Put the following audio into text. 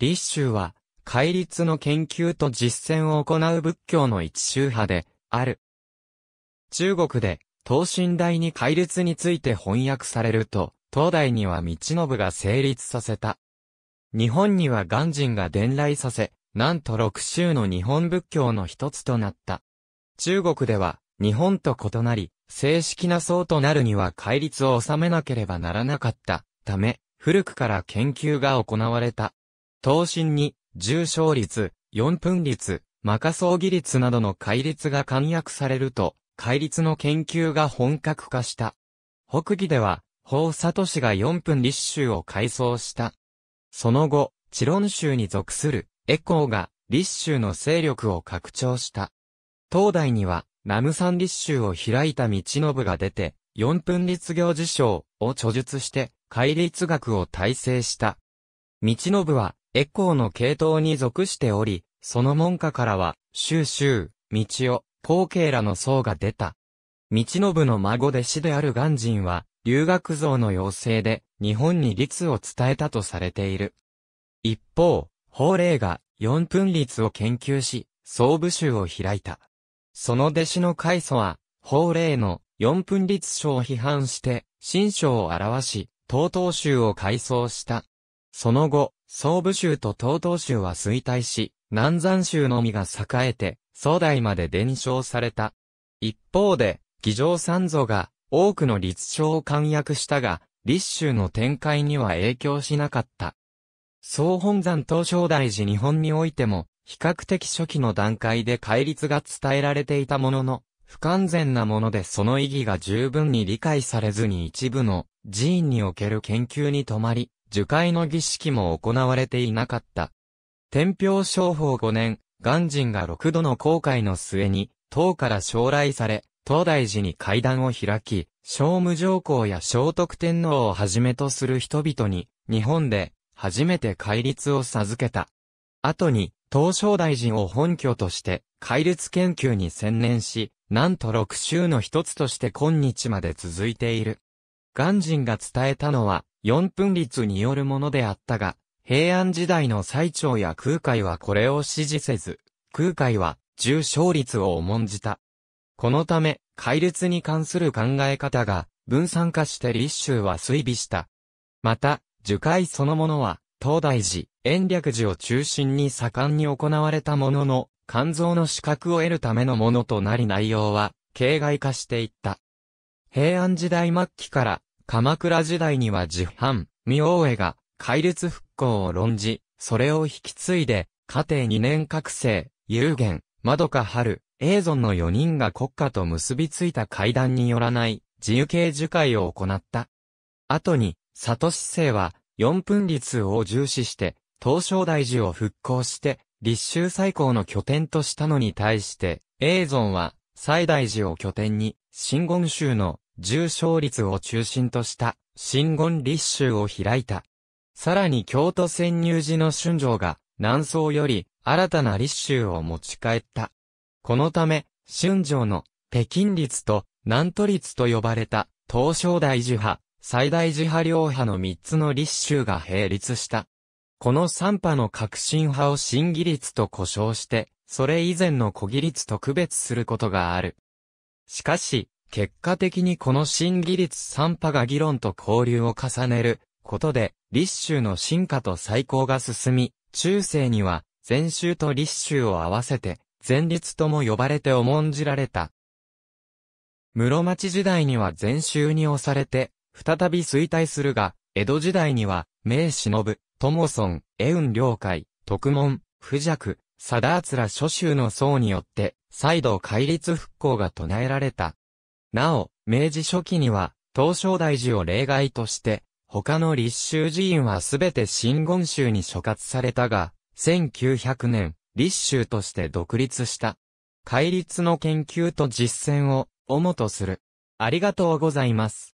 立宗は、戒律の研究と実践を行う仏教の一宗派で、ある。中国で、東身大に戒律について翻訳されると、東大には道信が成立させた。日本には鑑真が伝来させ、なんと六州の日本仏教の一つとなった。中国では、日本と異なり、正式な僧となるには戒律を収めなければならなかったため、古くから研究が行われた。東進に、重症率、四分率、魔化葬儀率などの戒律が簡約されると、戒律の研究が本格化した。北義では、法里氏が四分立州を改装した。その後、知論州に属する、エコーが、立州の勢力を拡張した。東大には、ムサン立州を開いた道信が出て、四分立行事象を著述して、戒律学を体制した。道信は、エコーの系統に属しており、その門下からは、周州、道を、後継らの僧が出た。道信の孫弟子である元人は、留学像の要請で、日本に律を伝えたとされている。一方、法令が四分律を研究し、総部集を開いた。その弟子の開祖は、法令の四分律書を批判して、新書を表し、東東集を改装した。その後、総武州と東東州は衰退し、南山州のみが栄えて、宋代まで伝承された。一方で、議場三祖が多くの立証を簡約したが、立州の展開には影響しなかった。総本山東照大寺日本においても、比較的初期の段階で戒律が伝えられていたものの、不完全なものでその意義が十分に理解されずに一部の寺院における研究に止まり、受戒の儀式も行われていなかった。天平商法5年、元人が6度の航海の末に、唐から将来され、東大寺に会談を開き、聖武上皇や聖徳天皇をはじめとする人々に、日本で、初めて戒律を授けた。後に、東照大臣を本拠として、戒律研究に専念し、なんと六州の一つとして今日まで続いている。元人が伝えたのは、4分率によるものであったが、平安時代の最長や空海はこれを支持せず、空海は重勝率を重んじた。このため、戒律に関する考え方が分散化して立衆は推微した。また、樹海そのものは、東大寺、延暦寺を中心に盛んに行われたものの、肝臓の資格を得るためのものとなり内容は、形骸化していった。平安時代末期から鎌倉時代には自藩、明恵が、戒律復興を論じ、それを引き継いで、家庭二年覚醒、有限、窓か春、永存の四人が国家と結びついた会談によらない、自由形受会を行った。後に、里市政は、四分律を重視して、東照大寺を復興して、立衆再興の拠点としたのに対して、永存は、西大寺を拠点に、新言宗の重症率を中心とした新言立衆を開いた。さらに京都潜入時の春城が南宋より新たな立衆を持ち帰った。このため、春城の北京立と南都立と呼ばれた東商大寺派、最大寺派両派の三つの立衆が並立した。この三派の革新派を新義律と呼称して、それ以前の古義律と区別することがある。しかし、結果的にこの新技律三波が議論と交流を重ねることで、立宗の進化と再興が進み、中世には、禅宗と立宗を合わせて、前律とも呼ばれて重んじられた。室町時代には禅宗に押されて、再び衰退するが、江戸時代には、明忍、友村、江雲領海、徳門、不弱、貞厚ら諸州の僧によって、再度戒律復興が唱えられた。なお、明治初期には、東照大寺を例外として、他の立州寺院はすべて新言宗に所轄されたが、1900年、立州として独立した。戒律の研究と実践を、主とする。ありがとうございます。